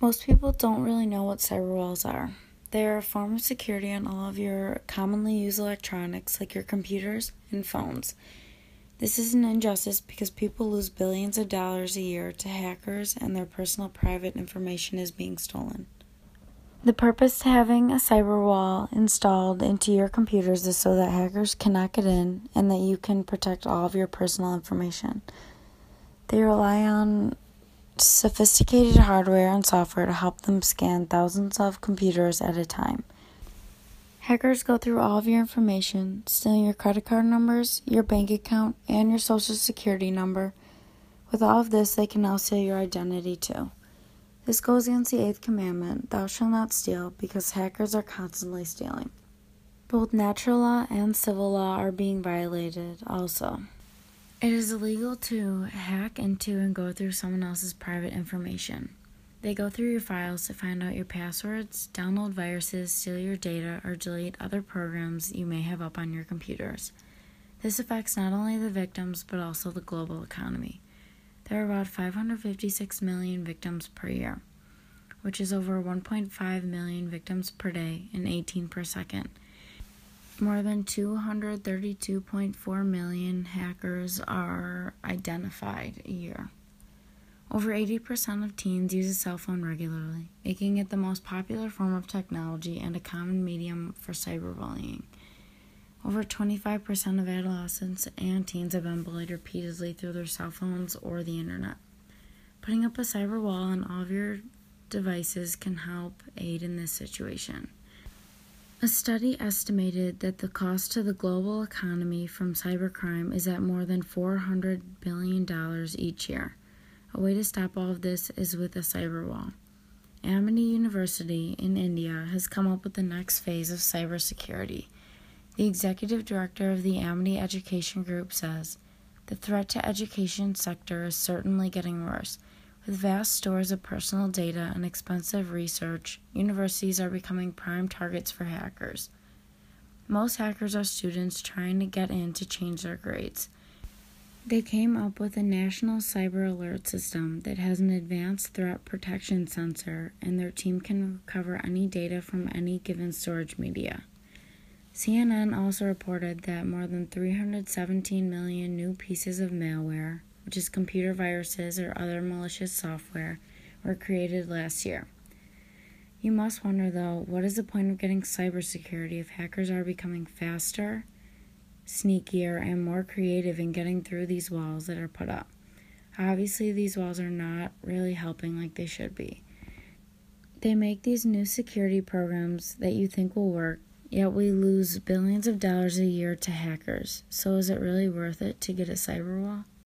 Most people don't really know what cyberwalls are. They are a form of security on all of your commonly used electronics like your computers and phones. This is an injustice because people lose billions of dollars a year to hackers and their personal private information is being stolen. The purpose to having a cyberwall installed into your computers is so that hackers cannot get in and that you can protect all of your personal information. They rely on sophisticated hardware and software to help them scan thousands of computers at a time. Hackers go through all of your information, stealing your credit card numbers, your bank account, and your social security number. With all of this, they can now steal your identity too. This goes against the eighth commandment, thou shalt not steal, because hackers are constantly stealing. Both natural law and civil law are being violated also. It is illegal to hack into and go through someone else's private information. They go through your files to find out your passwords, download viruses, steal your data, or delete other programs you may have up on your computers. This affects not only the victims but also the global economy. There are about 556 million victims per year, which is over 1.5 million victims per day and 18 per second. More than 232.4 million hackers are identified a year. Over 80% of teens use a cell phone regularly, making it the most popular form of technology and a common medium for cyberbullying. Over 25% of adolescents and teens have been bullied repeatedly through their cell phones or the internet. Putting up a cyber wall on all of your devices can help aid in this situation. A study estimated that the cost to the global economy from cybercrime is at more than $400 billion each year. A way to stop all of this is with a cyber wall. Amity University in India has come up with the next phase of cybersecurity. The executive director of the Amity Education Group says, The threat to education sector is certainly getting worse with vast stores of personal data and expensive research, universities are becoming prime targets for hackers. Most hackers are students trying to get in to change their grades. They came up with a national cyber alert system that has an advanced threat protection sensor, and their team can recover any data from any given storage media. CNN also reported that more than 317 million new pieces of malware which is computer viruses or other malicious software, were created last year. You must wonder though, what is the point of getting cybersecurity if hackers are becoming faster, sneakier, and more creative in getting through these walls that are put up? Obviously, these walls are not really helping like they should be. They make these new security programs that you think will work, yet we lose billions of dollars a year to hackers. So, is it really worth it to get a cyber wall?